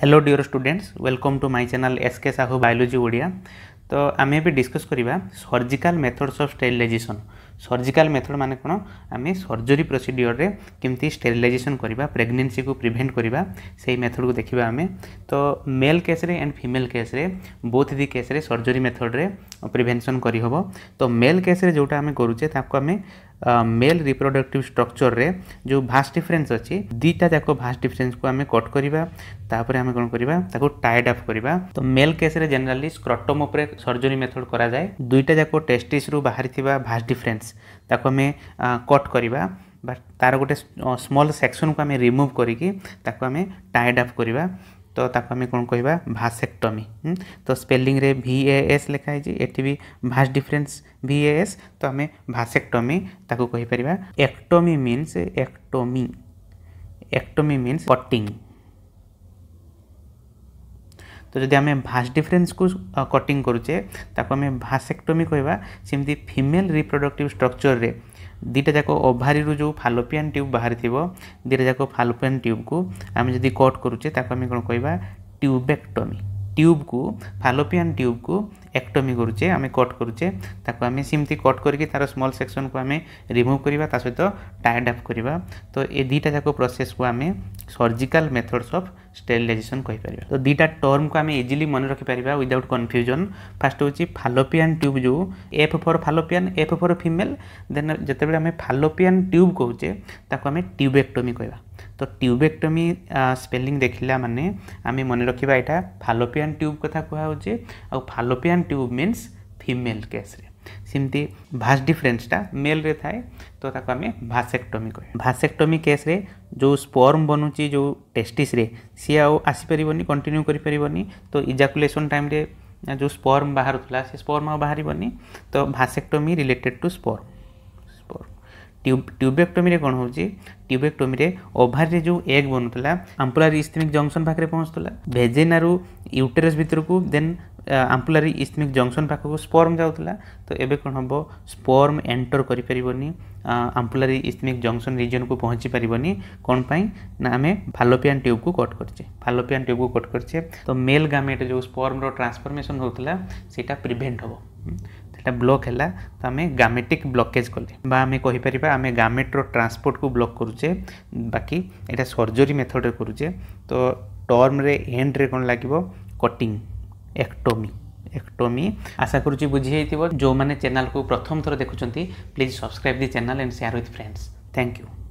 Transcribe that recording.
hello dear students welcome to my channel S K Sahu biology Odia ତ ଆମେ ଏବେ discuss କରିବା surgical methods of sterilisation surgical method ମାନେ କ'ଣ ଆମେ ସର୍ଜରୀ ପ୍ରୋସିଡ଼ିଓରରେ କେମିତି ଷ୍ଟେରିଲାଇଜେସନ୍ କରିବା ପ୍ରେଗନେନ୍ସିକୁ ପ୍ରିଭେଣ୍ଟ କରିବା ସେଇ ମେଥଡ଼କୁ ଦେଖିବା ଆମେ ତ ମେଲ୍ କେସ୍ରେ ଆଣ୍ଡ ଫିମେଲ୍ କେସ୍ରେ ବୋଥ ଦି କେସ୍ରେ ସର୍ଜରୀ ମେଥଡ଼ରେ ପ୍ରିଭେନ୍ସନ୍ କରିହେବ ତ ମେଲ୍ କେସ୍ରେ ଯେଉଁଟା ଆମେ କରୁଛେ ତାକୁ ଆମେ মেল রিপ্রোডক্টিভ স্ট্রকচরের যে ভাস ডিফরেন্স অছি দুইটা যাক ভাস ডিফরেন্সকে আমি কট করা তাপরে আমি কোণ করা তাকে টাইড আপ করা তো মেল কেসরে জেনেলি স্ক্রটম উপরে ସର୍ଜରୀ ମେଥଡ଼ କରାଯାଏ ଦୁଇଟା ଯାକ ଟେଷ୍ଟିସ୍ରୁ ବାହାରିଥିବା ଭାସ୍ ଡିଫରେନ୍ସ ତାକୁ ଆମେ କଟ୍ କରିବା ବା ତା'ର ଗୋଟେ ସ୍ମଲ୍ ସେକ୍ସନ୍କୁ ଆମେ ରିମୁଭ୍ କରିକି ତାକୁ ଆମେ ଟାଏଡ୍ ଅଫ୍ କରିବା ତ ତାକୁ ଆମେ କ'ଣ କହିବା ଭାସେକ୍ଟମି ତ ସ୍ପେଲିଂରେ ଭି ଏ ଏସ୍ ଲେଖା ହେଇଛି ଏଠି ବି vas deferens V A S ତ ଆମେ ଭାସେକ୍ଟମି ତାକୁ କହିପାରିବା ectomy means ectomy ectomy means cutting তো যদি আমি ভাস ডিফরেন্সକୁ କଟିଂ କରୁଛେ ତାକୁ ଆମେ ଭାସେକ୍ଟୋମି କହିବା ସେମିତି ଫିମେଲ୍ ରିପ୍ରଡକ୍ଟିଭ୍ ଷ୍ଟ୍ରକ୍ଚରରେ ଦୁଇଟା ଯାକ ଓଭାରିରୁ ଯେଉଁ ଫାଲୋପିଆନ୍ ଟ୍ୟୁବ୍ ବାହାରିଥିବ ଦୁଇଟା ଯାକ ଫାଲୋପିଆନ୍ ଟ୍ୟୁବ୍କୁ ଆମେ ଯଦି କଟ୍ କରୁଛେ ତାକୁ ଆମେ କ'ଣ କହିବା ଟ୍ୟୁବେକ୍ଟୋମି ଟ୍ୟୁବ୍କୁ ଫାଲୋପିଆନ୍ ଟ୍ୟୁବ୍କୁ ଏକ୍ଟୋମି କରୁଛେ ଆମେ କଟ୍ କରୁଛେ ତାକୁ ଆମେ ସେମିତି କଟ୍ କରିକି ତା'ର ସ୍ମଲ୍ ସେକ୍ସନ୍କୁ ଆମେ ରିମୁଭ୍ କରିବା ତା ସହିତ ଟାଏଡ୍ ଅପ୍ କରିବା ତ ଏ ଦୁଇଟା ଯାକ ପ୍ରୋସେସ୍କୁ ଆମେ ସର୍ଜିକାଲ୍ ମେଥଡ଼୍ସ ଅଫ୍ স্টেরিলাইজেসন কহিপার তো দুইটা টর্ম को आम इजिली मन रखिपर विदाउट कन्फ्यूजन फास्ट हूँ फालोपियान ट्यूब जो F for fallopian F for female then जिते आम फालोपियान ट्यूब कहे ताको आम ट्यूबेक्टोमी कहवा তো টিউবেক্টমি স্পেলিং দেখিলা মানে আমি মনে রাখবা এটা ফালোপিয়ান টিউব কথা কুহাচ্ছে আউ ফালোপিয়ান টিউব মিন্স ফিমেল কেস্রে ସେମିତି ଭାସ୍ ଡିଫରେନ୍ସଟା ମେଲ୍ରେ ଥାଏ ତ ତାକୁ ଆମେ ଭାସେକ୍ଟୋମି କହିବା ଭାସେକ୍ଟୋମି କେସ୍ରେ ଯେଉଁ ସ୍ପର୍ମ ବନୁଛି ଯେଉଁ ଟେଷ୍ଟିସ୍ରେ ସିଏ ଆଉ ଆସିପାରିବନି କଣ୍ଟିନ୍ୟୁ କରିପାରିବନି ତ ଇଜାକୁଲେସନ୍ ଟାଇମ୍ରେ ଯେଉଁ ସ୍ପର୍ମ ବାହାରୁଥିଲା ସେ ସ୍ପର୍ମ ଆଉ ବାହାରିବନି ତ vasectomy related to sperm sperm ଟ୍ୟୁବେକ୍ଟୋମିରେ କ'ଣ ହେଉଛି ଟ୍ୟୁବେକ୍ଟୋମିରେ ଓଭାରରେ ଯେଉଁ ଏଗ୍ ବନୁଥିଲା ଆମ୍ପୁଲାର ଇସ୍ଥେମିକ୍ ଜଙ୍କସନ୍ ପାଖରେ ପହଞ୍ଚୁଥିଲା ଭେଜେନାରୁ ୟୁଟେରସ୍ ଭିତରକୁ ଦେନ୍ ଆମ୍ପୁଲାରି ଇସ୍ମିକ୍ ଜଙ୍କସନ୍ ପାଖକୁ ସ୍ପର୍ମ ଯାଉଥିଲା ତ ଏବେ କ'ଣ ହେବ ସ୍ପର୍ମ ଏଣ୍ଟର କରିପାରିବନି ଆମ୍ପୁଲାରି ଇସ୍ମିକ୍ ଜଙ୍କସନ୍ ରିଜନ୍କୁ ପହଞ୍ଚି ପାରିବନି କ'ଣ ପାଇଁ ନା ଆମେ ଫାଲୋପିଆନ୍ ଟ୍ୟୁବ୍କୁ କଟ୍ କରିଛେ ଫାଲୋପିଆନ୍ ଟ୍ୟୁବ୍କୁ କଟ୍ କରିଛେ ତ ମେଲ୍ ଗାମେଟ୍ ଯେଉଁ ସ୍ପର୍ମର ଟ୍ରାନ୍ସଫର୍ମେସନ୍ ହେଉଥିଲା ସେଇଟା ପ୍ରିଭେଣ୍ଟ ହେବ ସେଇଟା ବ୍ଲକ୍ ହେଲା ତ ଆମେ ଗାମେଟିକ୍ ବ୍ଲକେଜ୍ କଲେ ବା ଆମେ କହିପାରିବା ଆମେ ଗାମେଟ୍ର ଟ୍ରାନ୍ସପୋର୍ଟକୁ ବ୍ଲକ୍ କରୁଛେ ବାକି ଏଇଟା ସର୍ଜରୀ ମେଥଡ଼ରେ କରୁଛେ ତ ଟର୍ମରେ ଏଣ୍ଡରେ କ'ଣ ଲାଗିବ କଟିଂ एक्टोमी एक्टोमी आशा करुच्ची बुझी जो मैंने चैनल को प्रथम थर देखुं please subscribe the channel and share with friends thank you